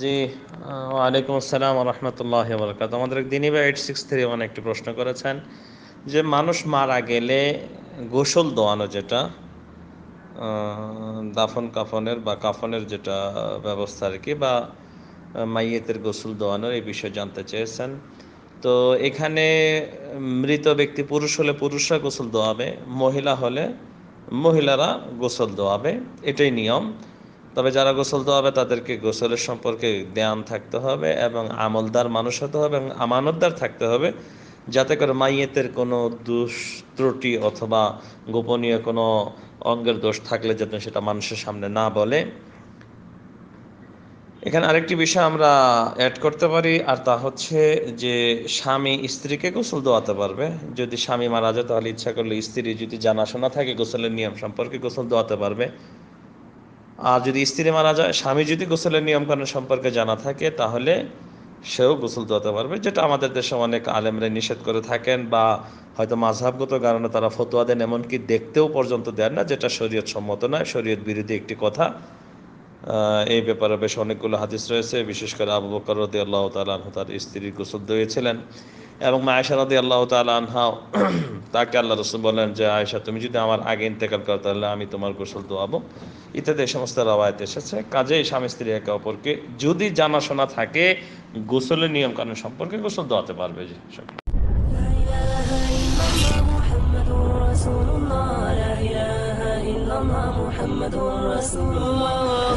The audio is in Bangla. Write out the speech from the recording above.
জি ওয়ালাইকুম আসসালাম রহমতুল্লাহ বরকাত আমাদের দিনই বা এইট সিক্স থ্রি ওয়ান একটি প্রশ্ন করেছেন যে মানুষ মারা গেলে গোসল দোয়ানো যেটা দাফন কাফনের বা কাফনের যেটা ব্যবস্থা আর কি বা মাইয়েতের গোসল দোয়ানোর এই বিষয়ে জানতে চেয়েছেন তো এখানে মৃত ব্যক্তি পুরুষ হলে পুরুষরা গোসল দোয়াবে মহিলা হলে মহিলারা গোসল দোয়াবে এটাই নিয়ম তবে যারা গোসল তো হবে তাদেরকে গোসলের সম্পর্কে জ্ঞান থাকতে হবে এবং আমলদার মানুষ হতে হবে এবং আমানতদার থাকতে হবে যাতে করে মাইয়েতের কোনো দোষ ত্রুটি অথবা গোপনীয় কোনো অঙ্গের দোষ থাকলে যাতে সেটা মানুষের সামনে না বলে এখানে আরেকটি বিষয় আমরা অ্যাড করতে পারি আর তা হচ্ছে যে স্বামী স্ত্রীকে গোসল দোয়াতে পারবে যদি স্বামী মারা যায় তাহলে ইচ্ছা করলে স্ত্রী যদি জানাশোনা থাকে গোসলের নিয়ম সম্পর্কে গোসল দোয়াতে পারবে আর যদি স্ত্রী মারা যায় স্বামী যদি গোসলের নিয়মকানুন সম্পর্কে জানা থাকে তাহলে সেও গোসল দোয়াতে পারবে যেটা আমাদের দেশে অনেক আলেমরা নিষেধ করে থাকেন বা হয়তো মাঝহাবগত কারণে তারা ফতোয়া দেন এমনকি দেখতেও পর্যন্ত দেন না যেটা শরীয়ত সম্মত নয় শরীয়ত বিরোধী একটি কথা এই ব্যাপারে বেশ অনেকগুলো হাদিস রয়েছে বিশেষ করে আবু বকর রদি আল্লাহ তাল তার স্ত্রীর গোসল দিয়েছিলেন এবং মায়েশা রদি আল্লাহ তাল আনহা তাকে আল্লাহ রসুল বলেন যে আয়সা তুমি যদি আমার আগে ইন্তেকাল করো তাহলে আমি তোমার গোসল দোয়াবো ইত্যাদি এই সমস্ত রবায়তে এসেছে কাজেই স্বামী স্ত্রী একে অপরকে যদি জানাশোনা থাকে গোসলের নিয়ম কানুন সম্পর্কে গোসল দোয়াতে পারবে যে